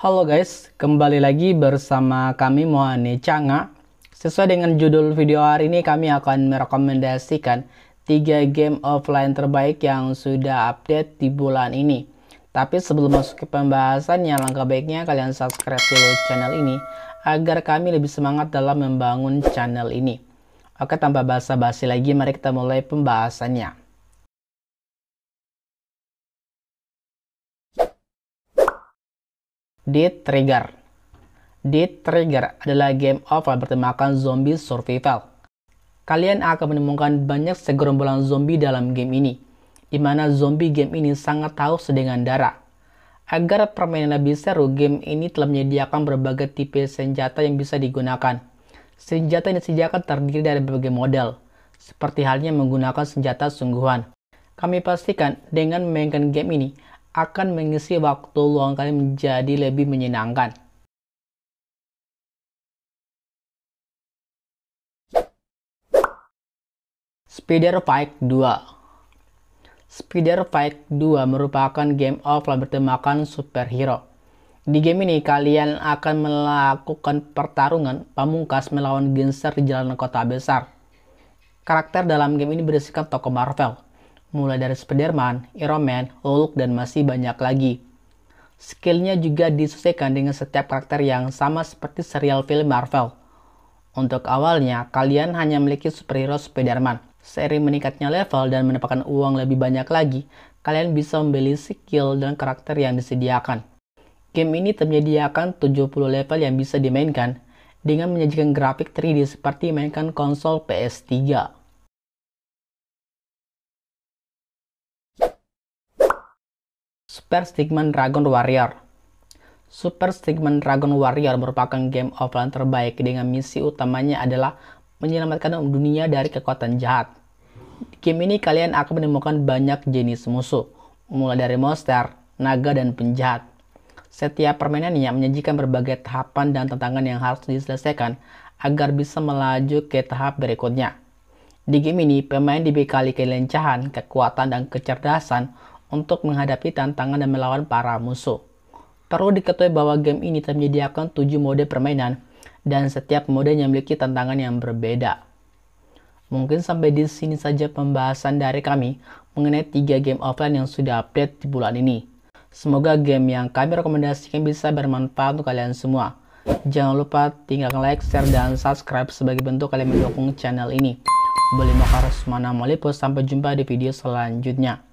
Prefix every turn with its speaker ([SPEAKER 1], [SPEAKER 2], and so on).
[SPEAKER 1] Halo guys, kembali lagi bersama kami Mohane Changa. Sesuai dengan judul video hari ini, kami akan merekomendasikan 3 game offline terbaik yang sudah update di bulan ini. Tapi sebelum masuk ke pembahasannya, langkah baiknya kalian subscribe dulu channel ini agar kami lebih semangat dalam membangun channel ini. Oke, tanpa basa-basi lagi, mari kita mulai pembahasannya. Dead Trigger. Dead Trigger adalah game over bertemakan zombie survival. Kalian akan menemukan banyak segerombolan zombie dalam game ini, di mana zombie game ini sangat tahu dengan darah. Agar permainan lebih seru, game ini telah menyediakan berbagai tipe senjata yang bisa digunakan. Senjata yang disediakan terdiri dari berbagai model, seperti halnya menggunakan senjata sungguhan. Kami pastikan dengan memainkan game ini, akan mengisi waktu luang kalian menjadi lebih menyenangkan. Spider Fight 2 Spider Fight 2 merupakan game offline bertemakan superhero. Di game ini, kalian akan melakukan pertarungan pamungkas melawan genser di jalanan kota besar. Karakter dalam game ini berisikan tokoh Marvel, mulai dari Spiderman, Iron Man, Hulk, dan masih banyak lagi. Skillnya juga disesuaikan dengan setiap karakter yang sama seperti serial film Marvel. Untuk awalnya, kalian hanya memiliki superhero Spiderman. Seri meningkatnya level dan mendapatkan uang lebih banyak lagi, kalian bisa membeli skill dan karakter yang disediakan. Game ini menyediakan 70 level yang bisa dimainkan, dengan menyajikan grafik 3D seperti mainkan konsol PS3. Super Stigman Dragon Warrior Super Stigman Dragon Warrior merupakan game offline terbaik dengan misi utamanya adalah menyelamatkan dunia dari kekuatan jahat. Di Game ini kalian akan menemukan banyak jenis musuh, mulai dari monster, naga, dan penjahat. Setiap permainannya menyajikan berbagai tahapan dan tantangan yang harus diselesaikan agar bisa melaju ke tahap berikutnya. Di game ini, pemain dibekali kelencahan, kekuatan, dan kecerdasan untuk menghadapi tantangan dan melawan para musuh. Perlu diketahui bahwa game ini menyediakan 7 mode permainan dan setiap mode yang memiliki tantangan yang berbeda. Mungkin sampai di sini saja pembahasan dari kami mengenai 3 game offline yang sudah update di bulan ini. Semoga game yang kami rekomendasikan bisa bermanfaat untuk kalian semua. Jangan lupa tinggalkan like, share, dan subscribe sebagai bentuk kalian mendukung channel ini. Boleh makar Sampai jumpa di video selanjutnya.